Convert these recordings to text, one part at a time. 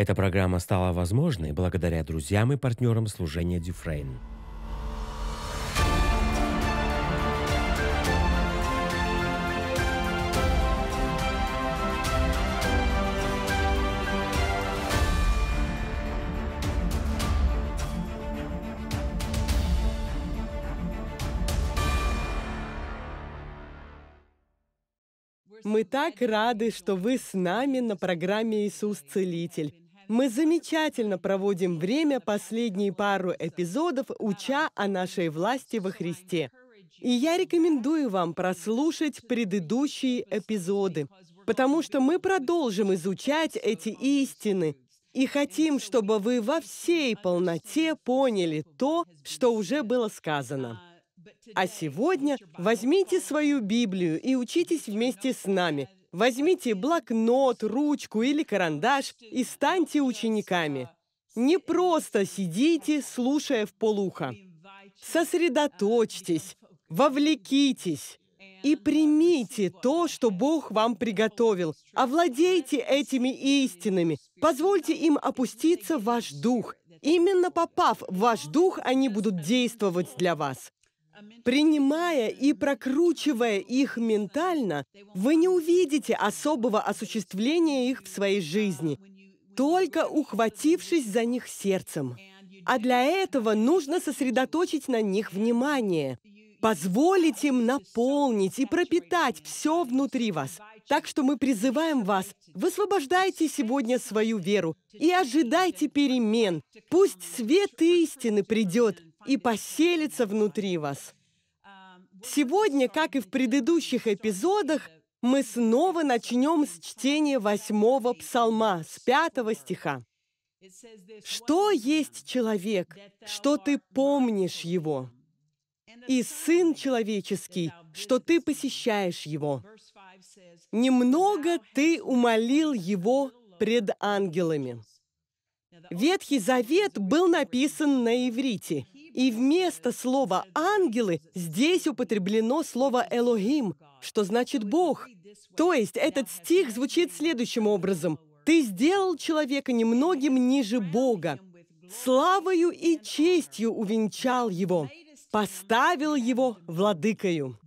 Эта программа стала возможной благодаря друзьям и партнерам служения Дюфрейн. Мы так рады, что вы с нами на программе «Иисус Целитель». Мы замечательно проводим время последние пару эпизодов, уча о нашей власти во Христе. И я рекомендую вам прослушать предыдущие эпизоды, потому что мы продолжим изучать эти истины и хотим, чтобы вы во всей полноте поняли то, что уже было сказано. А сегодня возьмите свою Библию и учитесь вместе с нами – Возьмите блокнот, ручку или карандаш и станьте учениками. Не просто сидите, слушая в полухо. Сосредоточьтесь, вовлекитесь и примите то, что Бог вам приготовил. Овладейте этими истинами. Позвольте им опуститься в ваш дух. Именно попав в ваш дух, они будут действовать для вас. Принимая и прокручивая их ментально, вы не увидите особого осуществления их в своей жизни, только ухватившись за них сердцем. А для этого нужно сосредоточить на них внимание, позволить им наполнить и пропитать все внутри вас. Так что мы призываем вас, высвобождайте сегодня свою веру и ожидайте перемен. Пусть свет истины придет – и поселится внутри вас. Сегодня, как и в предыдущих эпизодах, мы снова начнем с чтения восьмого псалма, с пятого стиха. «Что есть человек, что ты помнишь его? И Сын Человеческий, что ты посещаешь его? Немного ты умолил его пред ангелами». Ветхий Завет был написан на иврите – и вместо слова «ангелы» здесь употреблено слово «элохим», что значит «бог». То есть этот стих звучит следующим образом. «Ты сделал человека немногим ниже Бога, славою и честью увенчал его, поставил его владыкою».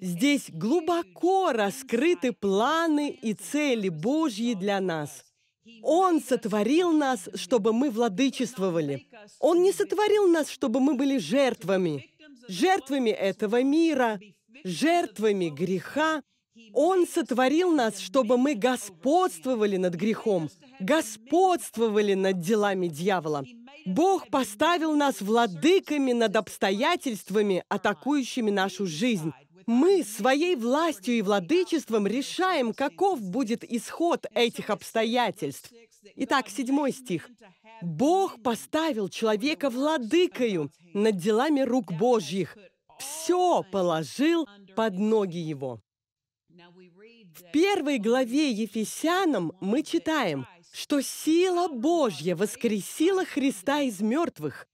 Здесь глубоко раскрыты планы и цели Божьи для нас – он сотворил нас, чтобы мы владычествовали. Он не сотворил нас, чтобы мы были жертвами. Жертвами этого мира, жертвами греха. Он сотворил нас, чтобы мы господствовали над грехом, господствовали над делами дьявола. Бог поставил нас владыками над обстоятельствами, атакующими нашу жизнь. Мы своей властью и владычеством решаем, каков будет исход этих обстоятельств. Итак, седьмой стих. «Бог поставил человека владыкою над делами рук Божьих, все положил под ноги его». В первой главе Ефесянам мы читаем, что сила Божья воскресила Христа из мертвых,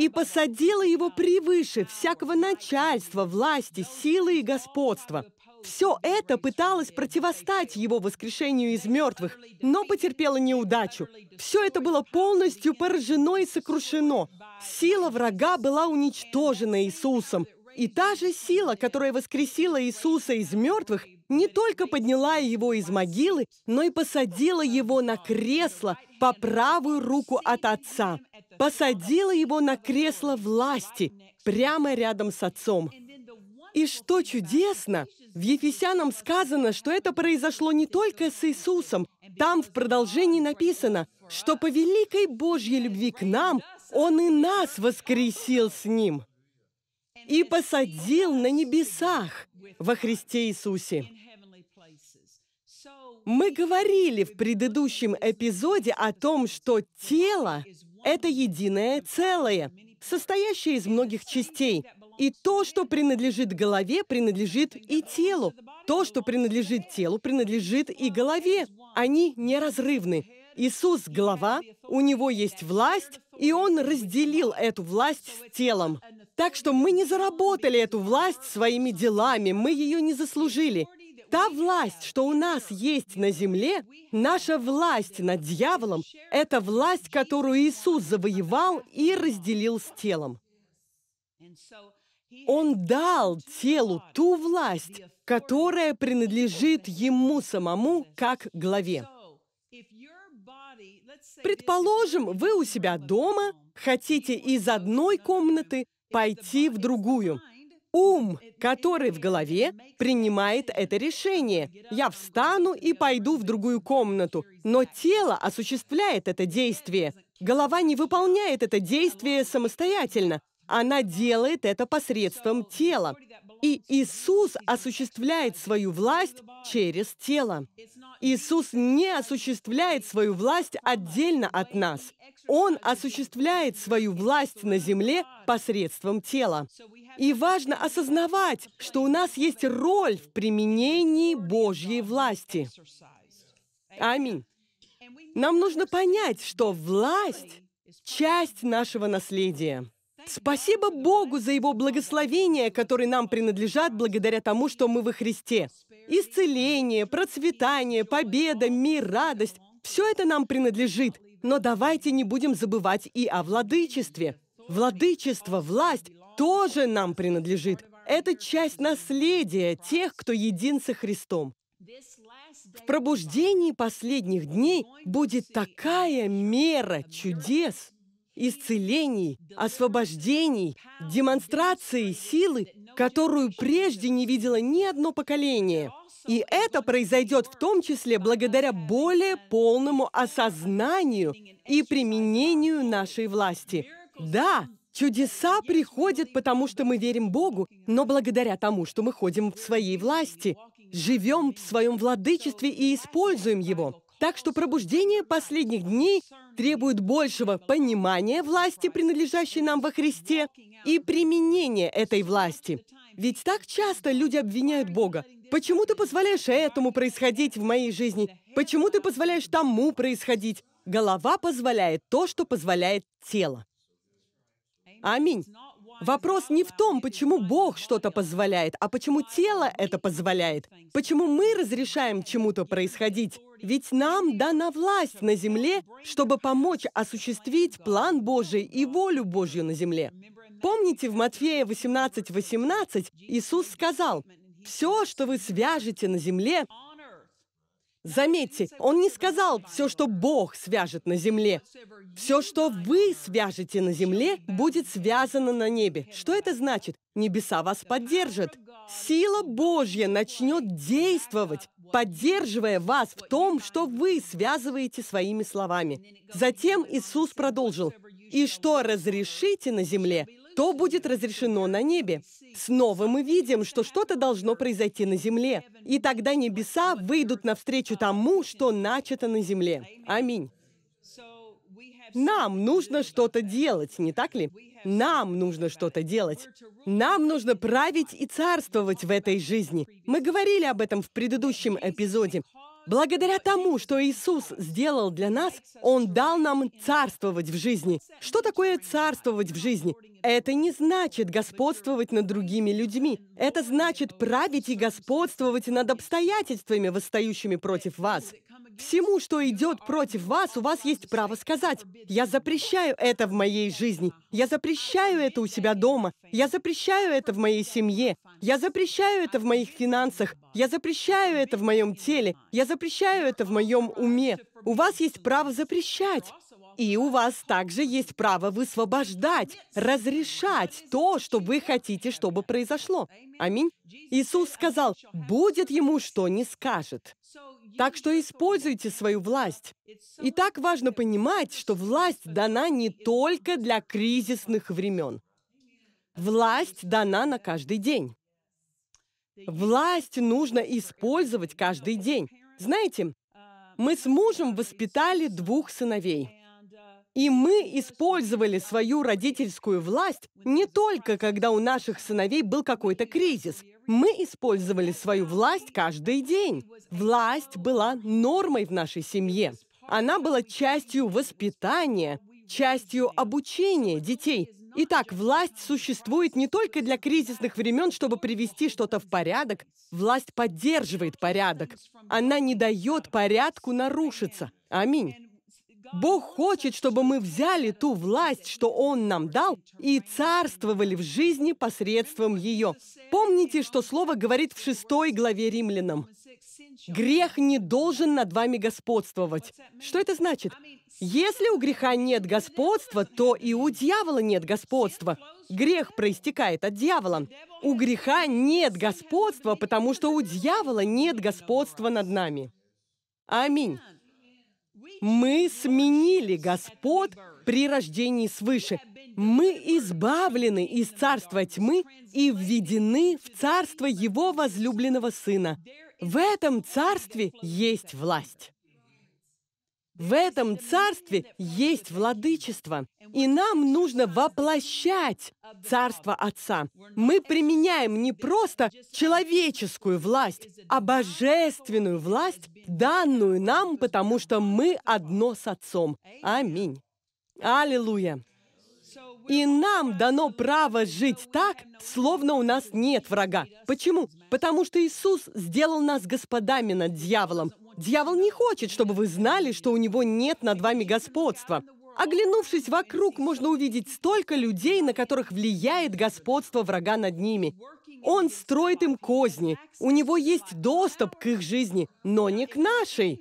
и посадила его превыше всякого начальства, власти, силы и господства. Все это пыталось противостать его воскрешению из мертвых, но потерпело неудачу. Все это было полностью поражено и сокрушено. Сила врага была уничтожена Иисусом. И та же сила, которая воскресила Иисуса из мертвых, не только подняла его из могилы, но и посадила его на кресло по правую руку от отца. Посадила его на кресло власти, прямо рядом с отцом. И что чудесно, в Ефесянам сказано, что это произошло не только с Иисусом. Там в продолжении написано, что по великой Божьей любви к нам Он и нас воскресил с Ним и посадил на небесах во Христе Иисусе. Мы говорили в предыдущем эпизоде о том, что тело — это единое целое, состоящее из многих частей. И то, что принадлежит голове, принадлежит и телу. То, что принадлежит телу, принадлежит и голове. Они неразрывны. Иисус – глава, у него есть власть, и он разделил эту власть с телом. Так что мы не заработали эту власть своими делами, мы ее не заслужили. Та власть, что у нас есть на земле, наша власть над дьяволом, это власть, которую Иисус завоевал и разделил с телом. Он дал телу ту власть, которая принадлежит ему самому как главе. Предположим, вы у себя дома хотите из одной комнаты пойти в другую. Ум, который в голове, принимает это решение. Я встану и пойду в другую комнату. Но тело осуществляет это действие. Голова не выполняет это действие самостоятельно. Она делает это посредством тела. И Иисус осуществляет свою власть через тело. Иисус не осуществляет свою власть отдельно от нас. Он осуществляет свою власть на земле посредством тела. И важно осознавать, что у нас есть роль в применении Божьей власти. Аминь. Нам нужно понять, что власть – часть нашего наследия. Спасибо Богу за Его благословения, которые нам принадлежат благодаря тому, что мы во Христе. Исцеление, процветание, победа, мир, радость – все это нам принадлежит. Но давайте не будем забывать и о владычестве. Владычество, власть тоже нам принадлежит. Это часть наследия тех, кто един со Христом. В пробуждении последних дней будет такая мера чудес – исцелений, освобождений, демонстрации силы, которую прежде не видело ни одно поколение. И это произойдет в том числе благодаря более полному осознанию и применению нашей власти. Да, Чудеса приходят, потому что мы верим Богу, но благодаря тому, что мы ходим в своей власти, живем в своем владычестве и используем его. Так что пробуждение последних дней требует большего понимания власти, принадлежащей нам во Христе, и применения этой власти. Ведь так часто люди обвиняют Бога. Почему ты позволяешь этому происходить в моей жизни? Почему ты позволяешь тому происходить? Голова позволяет то, что позволяет тело. Аминь. Вопрос не в том, почему Бог что-то позволяет, а почему тело это позволяет. Почему мы разрешаем чему-то происходить. Ведь нам дана власть на земле, чтобы помочь осуществить план Божий и волю Божью на земле. Помните, в Матфея 18, 18 Иисус сказал, «Все, что вы свяжете на земле, Заметьте, он не сказал, все, что Бог свяжет на земле. Все, что вы свяжете на земле, будет связано на небе. Что это значит? Небеса вас поддержат. Сила Божья начнет действовать, поддерживая вас в том, что вы связываете своими словами. Затем Иисус продолжил, «И что разрешите на земле, то будет разрешено на небе. Снова мы видим, что что-то должно произойти на земле. И тогда небеса выйдут навстречу тому, что начато на земле. Аминь. Нам нужно что-то делать, не так ли? Нам нужно что-то делать. Нам нужно править и царствовать в этой жизни. Мы говорили об этом в предыдущем эпизоде. Благодаря тому, что Иисус сделал для нас, Он дал нам царствовать в жизни. Что такое царствовать в жизни? Это не значит господствовать над другими людьми. Это значит править и господствовать над обстоятельствами, восстающими против вас. Всему, что идет против вас, у вас есть право сказать. Я запрещаю это в моей жизни. Я запрещаю это у себя дома. Я запрещаю это в моей семье. Я запрещаю это в моих финансах. Я запрещаю это в моем теле. Я запрещаю это в моем уме. У вас есть право запрещать. И у вас также есть право высвобождать, разрешать то, что вы хотите, чтобы произошло. Аминь. Иисус сказал, будет ему, что не скажет. Так что используйте свою власть. И так важно понимать, что власть дана не только для кризисных времен. Власть дана на каждый день. Власть нужно использовать каждый день. Знаете, мы с мужем воспитали двух сыновей. И мы использовали свою родительскую власть не только, когда у наших сыновей был какой-то кризис. Мы использовали свою власть каждый день. Власть была нормой в нашей семье. Она была частью воспитания, частью обучения детей. Итак, власть существует не только для кризисных времен, чтобы привести что-то в порядок. Власть поддерживает порядок. Она не дает порядку нарушиться. Аминь. Бог хочет, чтобы мы взяли ту власть, что Он нам дал, и царствовали в жизни посредством ее. Помните, что слово говорит в шестой главе Римлянам. Грех не должен над вами господствовать. Что это значит? Если у греха нет господства, то и у дьявола нет господства. Грех проистекает от дьявола. У греха нет господства, потому что у дьявола нет господства над нами. Аминь. Мы сменили господ при рождении свыше. Мы избавлены из царства тьмы и введены в царство Его возлюбленного Сына. В этом царстве есть власть. В этом царстве есть владычество, и нам нужно воплощать царство Отца. Мы применяем не просто человеческую власть, а божественную власть, данную нам, потому что мы одно с Отцом. Аминь. Аллилуйя. И нам дано право жить так, словно у нас нет врага. Почему? Потому что Иисус сделал нас господами над дьяволом. Дьявол не хочет, чтобы вы знали, что у него нет над вами господства. Оглянувшись вокруг, можно увидеть столько людей, на которых влияет господство врага над ними. Он строит им козни, у него есть доступ к их жизни, но не к нашей.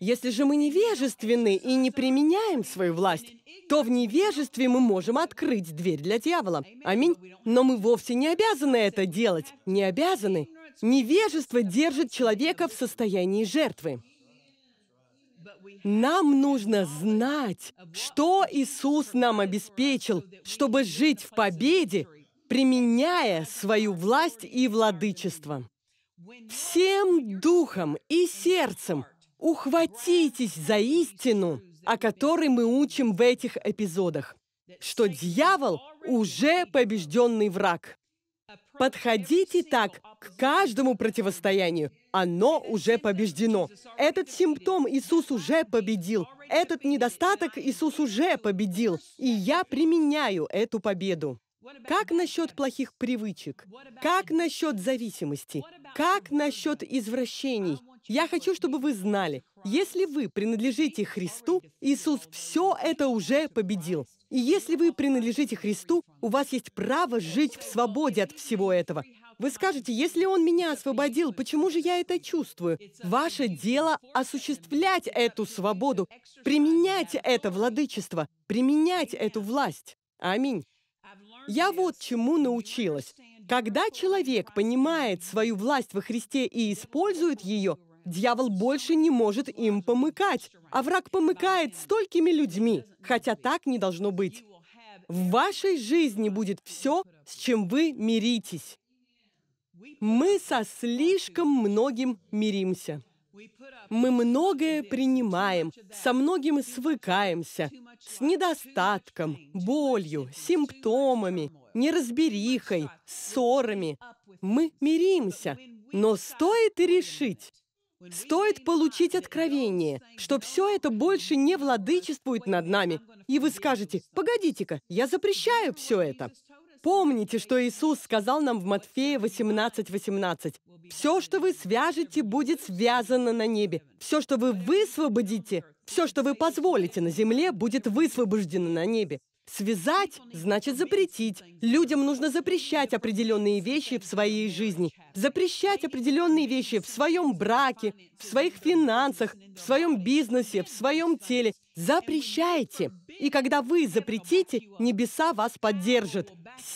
Если же мы невежественны и не применяем свою власть, то в невежестве мы можем открыть дверь для дьявола. Аминь. Но мы вовсе не обязаны это делать. Не обязаны. Невежество держит человека в состоянии жертвы. Нам нужно знать, что Иисус нам обеспечил, чтобы жить в победе, применяя свою власть и владычество. Всем духом и сердцем ухватитесь за истину, о которой мы учим в этих эпизодах, что дьявол уже побежденный враг. Подходите так к каждому противостоянию. Оно уже побеждено. Этот симптом Иисус уже победил. Этот недостаток Иисус уже победил. И я применяю эту победу. Как насчет плохих привычек? Как насчет зависимости? Как насчет извращений? Я хочу, чтобы вы знали, если вы принадлежите Христу, Иисус все это уже победил. И если вы принадлежите Христу, у вас есть право жить в свободе от всего этого. Вы скажете, если Он меня освободил, почему же я это чувствую? Ваше дело осуществлять эту свободу, применять это владычество, применять эту власть. Аминь. Я вот чему научилась. Когда человек понимает свою власть во Христе и использует ее, Дьявол больше не может им помыкать. А враг помыкает столькими людьми, хотя так не должно быть. В вашей жизни будет все, с чем вы миритесь. Мы со слишком многим миримся. Мы многое принимаем, со многим свыкаемся, с недостатком, болью, симптомами, неразберихой, ссорами. Мы миримся, но стоит и решить, Стоит получить откровение, что все это больше не владычествует над нами. И вы скажете, погодите-ка, я запрещаю все это. Помните, что Иисус сказал нам в Матфея 18:18. 18, «Все, что вы свяжете, будет связано на небе. Все, что вы высвободите, все, что вы позволите на земле, будет высвобождено на небе. Связать значит запретить. Людям нужно запрещать определенные вещи в своей жизни. Запрещать определенные вещи в своем браке, в своих финансах, в своем бизнесе, в своем теле. Запрещайте. И когда вы запретите, небеса вас поддержат.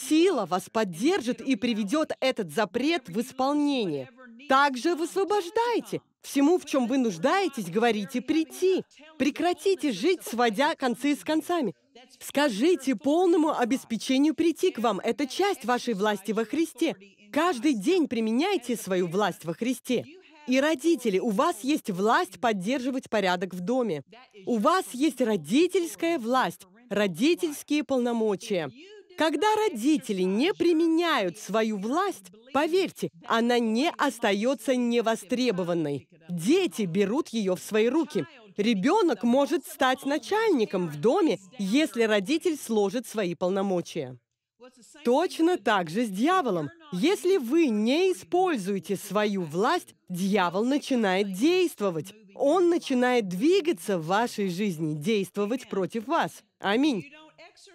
Сила вас поддержит и приведет этот запрет в исполнение. Также высвобождайте. Всему, в чем вы нуждаетесь, говорите «прийти». Прекратите жить, сводя концы с концами. Скажите полному обеспечению прийти к вам. Это часть вашей власти во Христе. Каждый день применяйте свою власть во Христе. И родители, у вас есть власть поддерживать порядок в доме. У вас есть родительская власть, родительские полномочия. Когда родители не применяют свою власть, поверьте, она не остается невостребованной. Дети берут ее в свои руки. Ребенок может стать начальником в доме, если родитель сложит свои полномочия. Точно так же с дьяволом. Если вы не используете свою власть, дьявол начинает действовать. Он начинает двигаться в вашей жизни, действовать против вас. Аминь.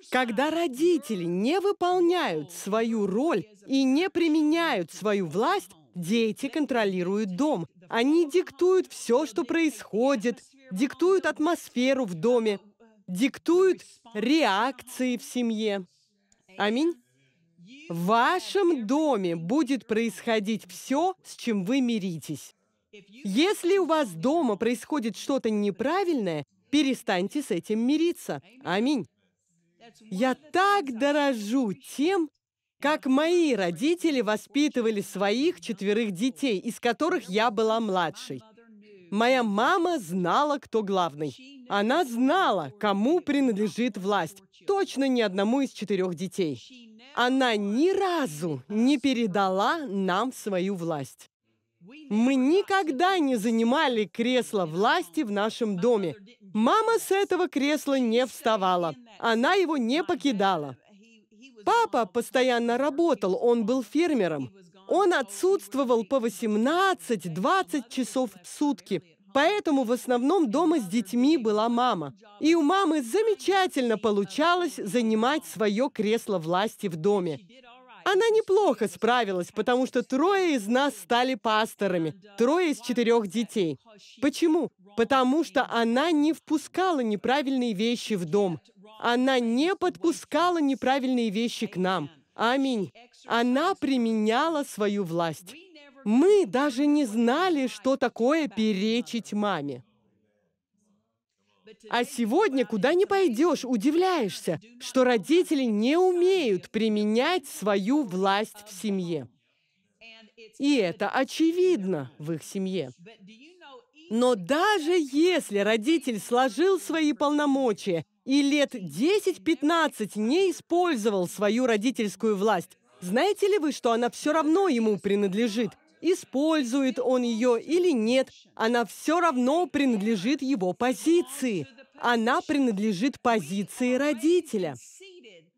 Когда родители не выполняют свою роль и не применяют свою власть, дети контролируют дом. Они диктуют все, что происходит, диктуют атмосферу в доме, диктуют реакции в семье. Аминь. В вашем доме будет происходить все, с чем вы миритесь. Если у вас дома происходит что-то неправильное, перестаньте с этим мириться. Аминь. Я так дорожу тем, как мои родители воспитывали своих четверых детей, из которых я была младшей. Моя мама знала, кто главный. Она знала, кому принадлежит власть. Точно ни одному из четырех детей. Она ни разу не передала нам свою власть. Мы никогда не занимали кресло власти в нашем доме. Мама с этого кресла не вставала. Она его не покидала. Папа постоянно работал, он был фермером. Он отсутствовал по 18-20 часов в сутки. Поэтому в основном дома с детьми была мама. И у мамы замечательно получалось занимать свое кресло власти в доме. Она неплохо справилась, потому что трое из нас стали пасторами, трое из четырех детей. Почему? Потому что она не впускала неправильные вещи в дом. Она не подпускала неправильные вещи к нам. Аминь. Она применяла свою власть. Мы даже не знали, что такое перечить маме. А сегодня, куда ни пойдешь, удивляешься, что родители не умеют применять свою власть в семье. И это очевидно в их семье. Но даже если родитель сложил свои полномочия и лет 10-15 не использовал свою родительскую власть. Знаете ли вы, что она все равно ему принадлежит? Использует он ее или нет, она все равно принадлежит его позиции. Она принадлежит позиции родителя.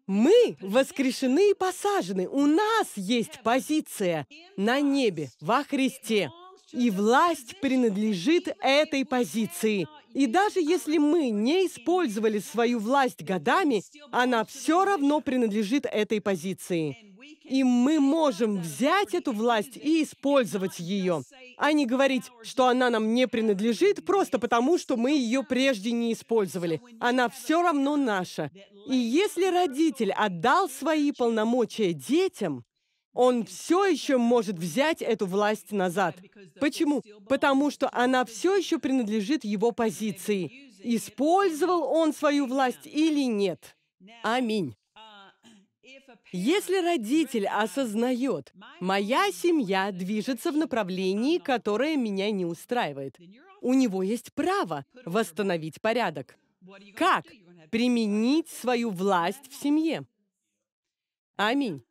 Мы воскрешены и посажены. У нас есть позиция на небе, во Христе. И власть принадлежит этой позиции – и даже если мы не использовали свою власть годами, она все равно принадлежит этой позиции. И мы можем взять эту власть и использовать ее, а не говорить, что она нам не принадлежит просто потому, что мы ее прежде не использовали. Она все равно наша. И если родитель отдал свои полномочия детям, он все еще может взять эту власть назад. Почему? Потому что она все еще принадлежит его позиции. Использовал он свою власть или нет? Аминь. Если родитель осознает, моя семья движется в направлении, которое меня не устраивает, у него есть право восстановить порядок. Как? Применить свою власть в семье. Аминь.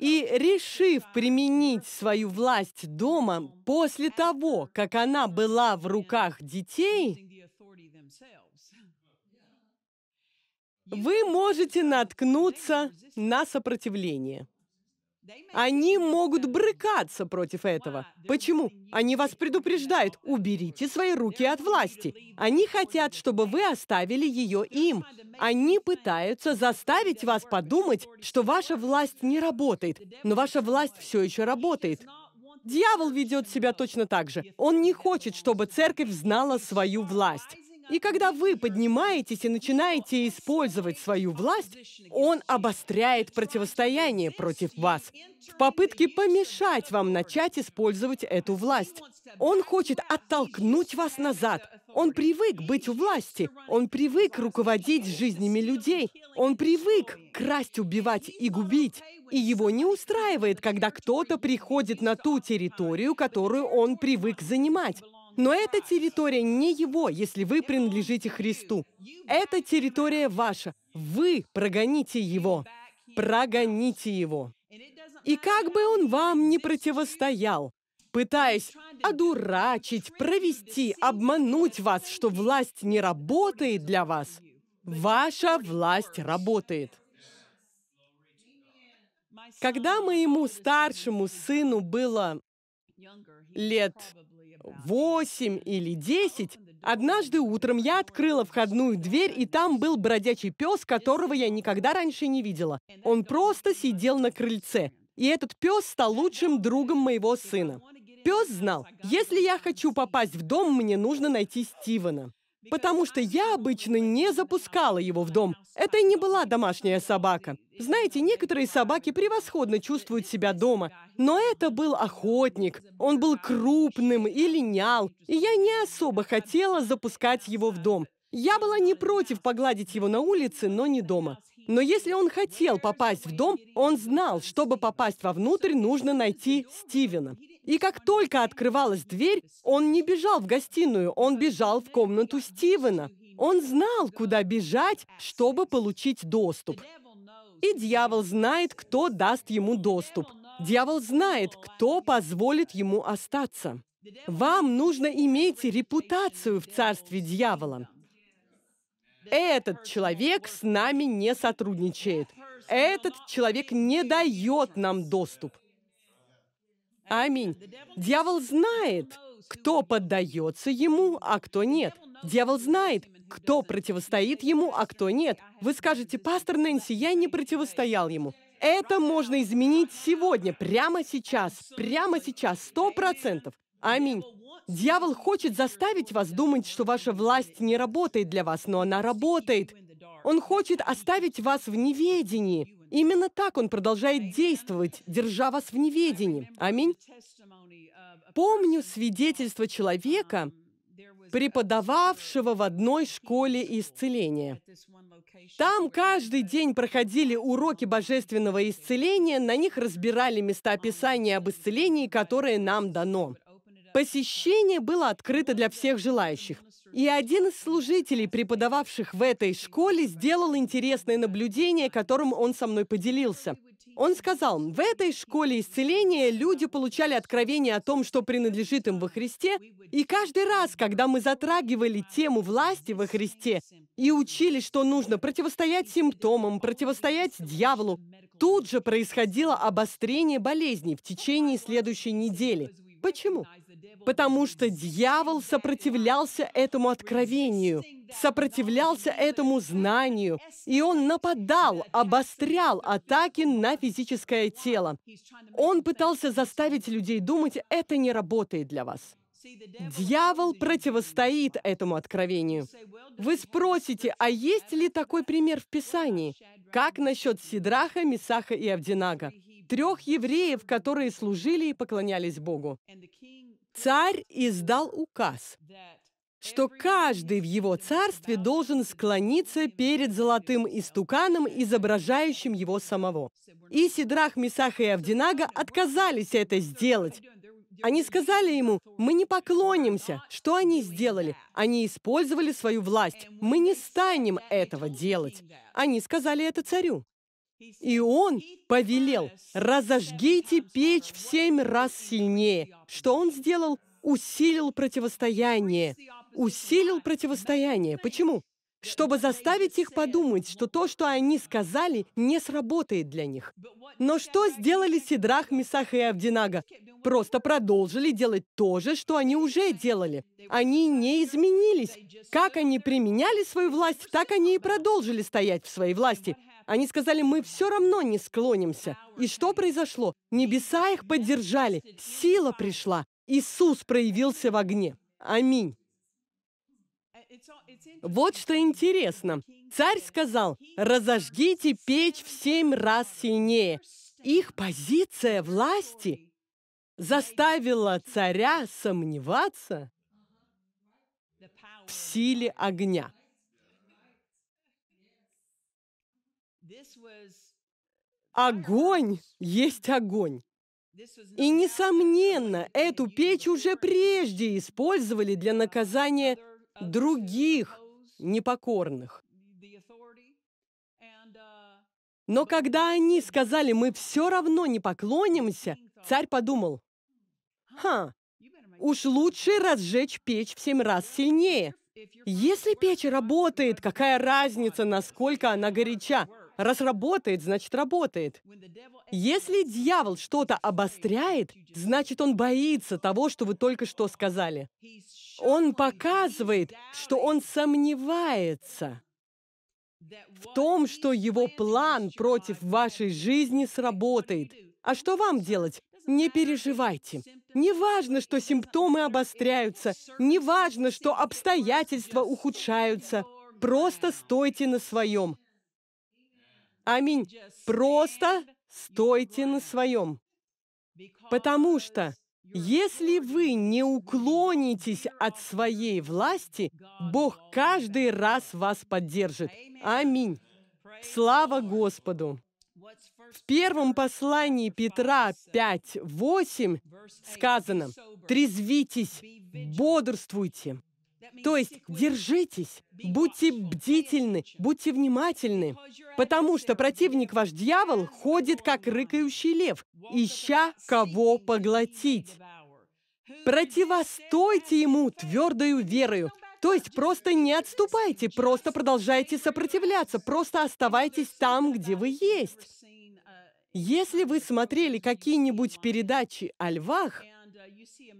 И решив применить свою власть дома после того, как она была в руках детей, вы можете наткнуться на сопротивление. Они могут брыкаться против этого. Почему? Они вас предупреждают, уберите свои руки от власти. Они хотят, чтобы вы оставили ее им. Они пытаются заставить вас подумать, что ваша власть не работает, но ваша власть все еще работает. Дьявол ведет себя точно так же. Он не хочет, чтобы церковь знала свою власть. И когда вы поднимаетесь и начинаете использовать свою власть, он обостряет противостояние против вас в попытке помешать вам начать использовать эту власть. Он хочет оттолкнуть вас назад. Он привык быть у власти. Он привык руководить жизнями людей. Он привык красть, убивать и губить. И его не устраивает, когда кто-то приходит на ту территорию, которую он привык занимать. Но эта территория не его, если вы принадлежите Христу. Эта территория ваша. Вы прогоните его. Прогоните его. И как бы он вам не противостоял, пытаясь одурачить, провести, обмануть вас, что власть не работает для вас, ваша власть работает. Когда моему старшему сыну было лет Э, восемь или десять, однажды утром я открыла входную дверь, и там был бродячий пес, которого я никогда раньше не видела. Он просто сидел на крыльце. И этот пес стал лучшим другом моего сына. Пес знал, если я хочу попасть в дом, мне нужно найти Стивена потому что я обычно не запускала его в дом. Это не была домашняя собака. Знаете, некоторые собаки превосходно чувствуют себя дома, но это был охотник. Он был крупным и линял, и я не особо хотела запускать его в дом. Я была не против погладить его на улице, но не дома. Но если он хотел попасть в дом, он знал, чтобы попасть вовнутрь, нужно найти Стивена. И как только открывалась дверь, он не бежал в гостиную, он бежал в комнату Стивена. Он знал, куда бежать, чтобы получить доступ. И дьявол знает, кто даст ему доступ. Дьявол знает, кто позволит ему остаться. Вам нужно иметь репутацию в царстве дьявола. Этот человек с нами не сотрудничает. Этот человек не дает нам доступ. Аминь. Дьявол знает, кто поддается ему, а кто нет. Дьявол знает, кто противостоит ему, а кто нет. Вы скажете, пастор Нэнси, я не противостоял ему. Это можно изменить сегодня, прямо сейчас, прямо сейчас, сто процентов. Аминь. Дьявол хочет заставить вас думать, что ваша власть не работает для вас, но она работает. Он хочет оставить вас в неведении. Именно так он продолжает действовать, держа вас в неведении. Аминь. Помню свидетельство человека, преподававшего в одной школе исцеления. Там каждый день проходили уроки божественного исцеления, на них разбирали места описания об исцелении, которое нам дано. Посещение было открыто для всех желающих. И один из служителей, преподававших в этой школе, сделал интересное наблюдение, которым он со мной поделился. Он сказал, в этой школе исцеления люди получали откровение о том, что принадлежит им во Христе, и каждый раз, когда мы затрагивали тему власти во Христе и учили, что нужно противостоять симптомам, противостоять дьяволу, тут же происходило обострение болезней в течение следующей недели. Почему? потому что дьявол сопротивлялся этому откровению, сопротивлялся этому знанию, и он нападал, обострял атаки на физическое тело. Он пытался заставить людей думать, это не работает для вас. Дьявол противостоит этому откровению. Вы спросите, а есть ли такой пример в Писании? Как насчет Сидраха, Мисаха и Авдинага? Трех евреев, которые служили и поклонялись Богу. Царь издал указ, что каждый в его царстве должен склониться перед золотым истуканом, изображающим его самого. И Сидрах, Месах и Авдинага отказались это сделать. Они сказали ему, мы не поклонимся. Что они сделали? Они использовали свою власть. Мы не станем этого делать. Они сказали это царю. И он повелел, разожгите печь в семь раз сильнее. Что он сделал? Усилил противостояние. Усилил противостояние. Почему? Чтобы заставить их подумать, что то, что они сказали, не сработает для них. Но что сделали Сидрах, Месах и Авдинага? Просто продолжили делать то же, что они уже делали. Они не изменились. Как они применяли свою власть, так они и продолжили стоять в своей власти – они сказали, мы все равно не склонимся. И что произошло? Небеса их поддержали, сила пришла. Иисус проявился в огне. Аминь. Вот что интересно. Царь сказал, разожгите печь в семь раз сильнее. Их позиция власти заставила царя сомневаться в силе огня. Огонь есть огонь. И, несомненно, эту печь уже прежде использовали для наказания других непокорных. Но когда они сказали, мы все равно не поклонимся, царь подумал, «Ха, уж лучше разжечь печь в семь раз сильнее. Если печь работает, какая разница, насколько она горяча? Раз работает, значит работает. Если дьявол что-то обостряет, значит он боится того, что вы только что сказали. Он показывает, что он сомневается в том, что его план против вашей жизни сработает. А что вам делать? Не переживайте. Не важно, что симптомы обостряются, не важно, что обстоятельства ухудшаются. Просто стойте на своем. Аминь. Просто стойте на своем. Потому что если вы не уклонитесь от своей власти, Бог каждый раз вас поддержит. Аминь. Слава Господу! В первом послании Петра 5.8 сказано «Трезвитесь, бодрствуйте». То есть держитесь, будьте бдительны, будьте внимательны, потому что противник ваш дьявол ходит, как рыкающий лев, ища кого поглотить. Противостойте ему твердою верою, то есть просто не отступайте, просто продолжайте сопротивляться, просто оставайтесь там, где вы есть. Если вы смотрели какие-нибудь передачи о львах,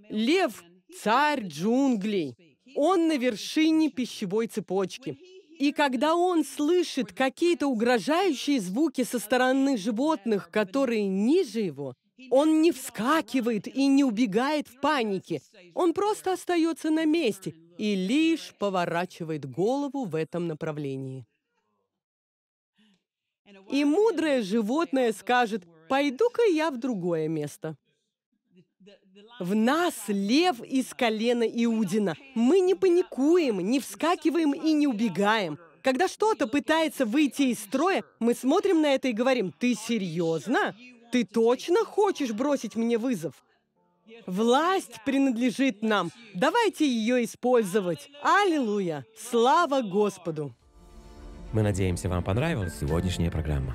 лев – царь джунглей. Он на вершине пищевой цепочки. И когда он слышит какие-то угрожающие звуки со стороны животных, которые ниже его, он не вскакивает и не убегает в панике. Он просто остается на месте и лишь поворачивает голову в этом направлении. И мудрое животное скажет, «Пойду-ка я в другое место». В нас лев из колена Иудина. Мы не паникуем, не вскакиваем и не убегаем. Когда что-то пытается выйти из строя, мы смотрим на это и говорим, «Ты серьезно? Ты точно хочешь бросить мне вызов?» Власть принадлежит нам. Давайте ее использовать. Аллилуйя! Слава Господу! Мы надеемся, вам понравилась сегодняшняя программа.